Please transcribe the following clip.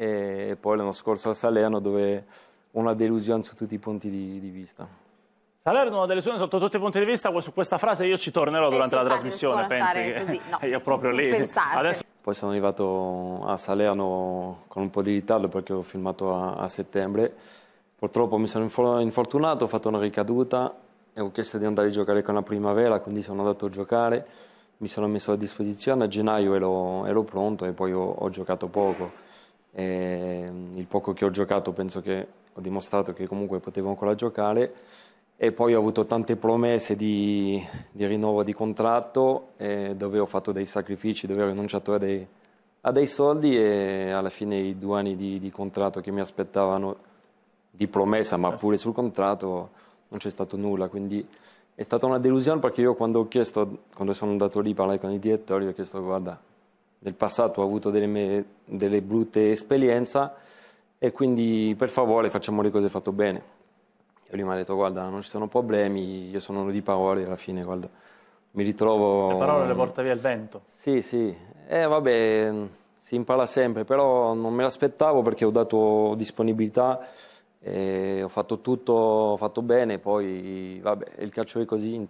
e poi l'anno scorso a Salerno dove una delusione su tutti i punti di, di vista. Salerno una delusione sotto tutti i punti di vista, su questa frase io ci tornerò eh durante eh sì, la trasmissione, pensi che così, no, io proprio lì. Adesso... Poi sono arrivato a Salerno con un po' di ritardo perché ho filmato a, a settembre, purtroppo mi sono infortunato, ho fatto una ricaduta e ho chiesto di andare a giocare con la primavera, quindi sono andato a giocare, mi sono messo a disposizione, a gennaio ero, ero pronto e poi ho, ho giocato poco e ehm, il poco che ho giocato penso che ho dimostrato che comunque potevo ancora giocare e poi ho avuto tante promesse di, di rinnovo di contratto dove ho fatto dei sacrifici, dove ho rinunciato a dei, a dei soldi e alla fine i due anni di, di contratto che mi aspettavano di promessa ma pure sul contratto non c'è stato nulla quindi è stata una delusione perché io quando ho chiesto quando sono andato lì a parlare con i direttori ho chiesto guarda nel passato ho avuto delle, me, delle brutte esperienze e quindi per favore facciamo le cose fatto bene. Io gli ho detto guarda non ci sono problemi, io sono uno di parole alla fine guarda mi ritrovo... Le parole le porta via il vento. Sì sì, eh vabbè si impara sempre però non me l'aspettavo perché ho dato disponibilità ho fatto tutto, ho fatto bene poi vabbè il calcio è così